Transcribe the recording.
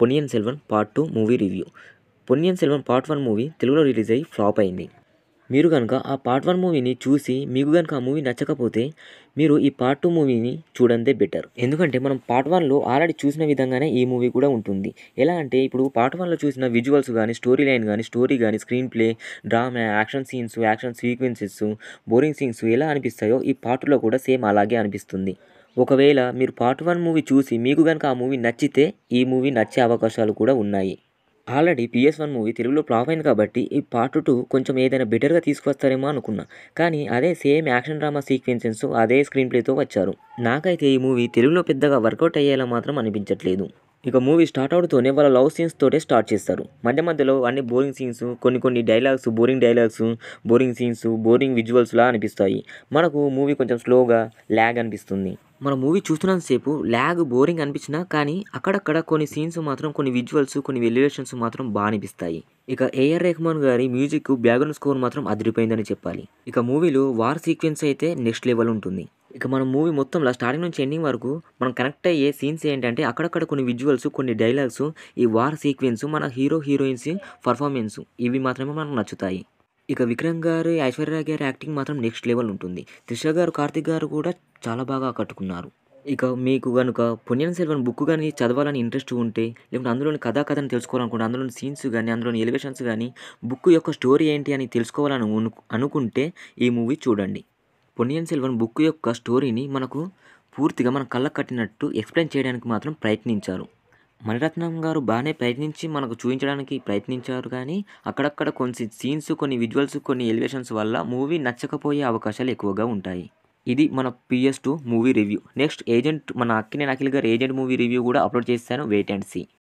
Ponniyin Selvan part two movie review Ponniyin Selvan part one movie తెలుగులో release అయ్యి flop అయింది మీరు కనుక ఆ పార్ట్ వన్ మూవీని చూసి మీకు కనుక ఆ మూవీ నచ్చకపోతే మీరు ఈ పార్ట్ టూ మూవీని చూడందే బెటర్ ఎందుకంటే మనం పార్ట్ వన్లో ఆల్రెడీ చూసిన విధంగానే ఈ మూవీ కూడా ఉంటుంది ఎలా అంటే ఇప్పుడు పార్ట్ వన్లో చూసిన విజువల్స్ కానీ స్టోరీ లైన్ కానీ స్టోరీ కానీ screenplay drama action scenes action sequences boring scenes ఎలా అనిపిస్తాయో ఈ పార్ట్లో కూడా సేమ్ అలాగే అనిపిస్తుంది ఒకవేళ మీరు పార్ట్ వన్ మూవీ చూసి మీకు కనుక ఆ మూవీ నచ్చితే ఈ మూవీ నచ్చే అవకాశాలు కూడా ఉన్నాయి ఆల్రెడీ పిఎస్ వన్ మూవీ తెలుగులో ఫ్లాప్ అయింది కాబట్టి ఈ పార్ట్ టూ కొంచెం ఏదైనా బెటర్గా తీసుకొస్తారేమో అనుకున్నా కానీ అదే సేమ్ యాక్షన్ డ్రామా సీక్వెన్సెస్ అదే స్క్రీన్ ప్లేతో వచ్చారు నాకైతే ఈ మూవీ తెలుగులో పెద్దగా వర్కౌట్ అయ్యేలా మాత్రం అనిపించట్లేదు ఇక మూవీ స్టార్ట్ అవుతూనే వాళ్ళ లవ్ సీన్స్ తోటే స్టార్ట్ చేస్తారు మధ్య మధ్యలో అన్ని బోరింగ్ సీన్స్ కొన్ని కొన్ని dialogues boring dialogues boring scenes boring విజువల్స్లా అనిపిస్తాయి మనకు మూవీ కొంచెం స్లోగా ల్యాగ్ అనిపిస్తుంది మన మూవీ చూస్తున్నంతసేపు ల్యాగ్ బోరింగ్ అనిపించినా కానీ అక్కడక్కడ కొన్ని సీన్స్ మాత్రం కొన్ని విజువల్స్ కొన్ని వెల్యుయేషన్స్ మాత్రం బాగా అనిపిస్తాయి ఇక ఏఆర్ రెహమాన్ గారి మ్యూజిక్ బ్యాక్గ్రౌండ్ స్కోర్ మాత్రం అదిరిపోయిందని చెప్పాలి ఇక మూవీలో వార్ సీక్వెన్స్ అయితే నెక్స్ట్ లెవెల్ ఉంటుంది ఇక మన మూవీ మొత్తంలో స్టార్టింగ్ నుంచి ఎండింగ్ వరకు మనం కనెక్ట్ అయ్యే సీన్స్ ఏంటంటే అక్కడక్కడ కొన్ని విజువల్స్ కొన్ని డైలాగ్స్ ఈ వార్ సీక్వెన్స్ మన హీరో హీరోయిన్స్ పర్ఫార్మెన్స్ ఇవి మాత్రమే మనకు నచ్చుతాయి ఇక విక్రమ్ గారు ఐశ్వర్య గారి యాక్టింగ్ మాత్రం నెక్స్ట్ లెవెల్ ఉంటుంది త్రిష గారు కార్తిక్ గారు కూడా చాలా బాగా కట్టుకున్నారు ఇక మీకు కనుక పొన్యన్ సెల్వన్ బుక్ కానీ చదవాలని ఇంట్రెస్ట్ ఉంటే లేకుంటే అందులోని కథా కథను తెలుసుకోవాలనుకుంటే అందులోని సీన్స్ కానీ అందులోని ఎలివేషన్స్ కానీ బుక్ యొక్క స్టోరీ ఏంటి అని తెలుసుకోవాలని అనుకుంటే ఈ మూవీ చూడండి పొన్నియన్ సెల్వన్ బుక్ యొక్క స్టోరీని మనకు పూర్తిగా మన కళ్ళకు కట్టినట్టు ఎక్స్ప్లెయిన్ చేయడానికి మాత్రం ప్రయత్నించారు మణిరత్నం గారు బాగానే ప్రయత్నించి మనకు చూపించడానికి ప్రయత్నించారు కానీ అక్కడక్కడ కొన్ని సీన్స్ కొన్ని విజువల్స్ కొన్ని ఎలివేషన్స్ వల్ల మూవీ నచ్చకపోయే అవకాశాలు ఎక్కువగా ఉంటాయి ఇది మన PS two movie review next agent మన అక్కినే అఖిల్ గారు ఏజెంట్ మూవీ రివ్యూ కూడా అప్లోడ్ చేశాను వెయిట్ అండ్ సీ